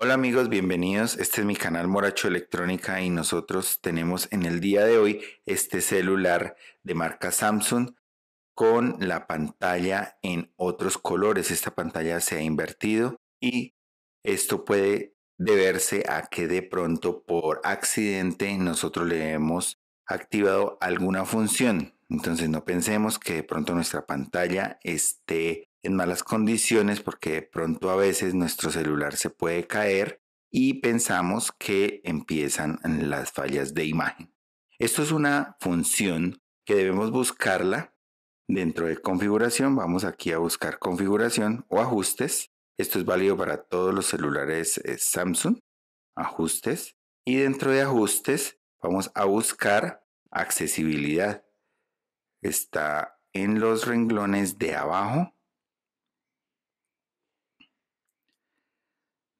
Hola amigos, bienvenidos. Este es mi canal Moracho Electrónica y nosotros tenemos en el día de hoy este celular de marca Samsung con la pantalla en otros colores. Esta pantalla se ha invertido y esto puede deberse a que de pronto por accidente nosotros le hemos activado alguna función. Entonces no pensemos que de pronto nuestra pantalla esté en malas condiciones porque de pronto a veces nuestro celular se puede caer y pensamos que empiezan las fallas de imagen. Esto es una función que debemos buscarla dentro de configuración. Vamos aquí a buscar configuración o ajustes. Esto es válido para todos los celulares eh, Samsung. Ajustes. Y dentro de ajustes vamos a buscar accesibilidad. Está en los renglones de abajo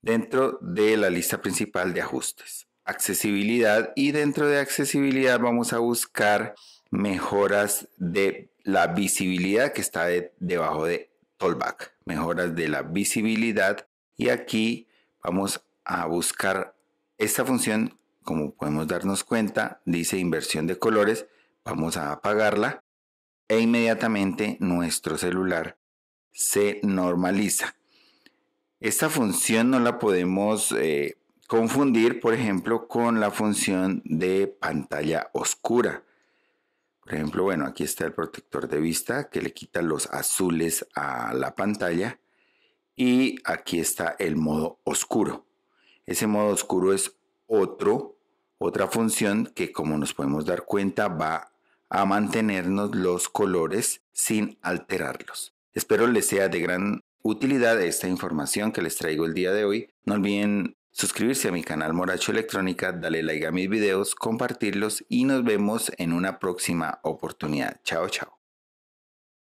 dentro de la lista principal de ajustes. Accesibilidad y dentro de accesibilidad vamos a buscar mejoras de la visibilidad que está debajo de Tollback, mejoras de la visibilidad y aquí vamos a buscar esta función, como podemos darnos cuenta, dice inversión de colores, vamos a apagarla e inmediatamente nuestro celular se normaliza. Esta función no la podemos eh, confundir, por ejemplo, con la función de pantalla oscura. Por ejemplo, bueno, aquí está el protector de vista que le quita los azules a la pantalla y aquí está el modo oscuro. Ese modo oscuro es otro, otra función que como nos podemos dar cuenta va a mantenernos los colores sin alterarlos. Espero les sea de gran utilidad de esta información que les traigo el día de hoy, no olviden suscribirse a mi canal Moracho Electrónica, darle like a mis videos, compartirlos y nos vemos en una próxima oportunidad. Chao, chao.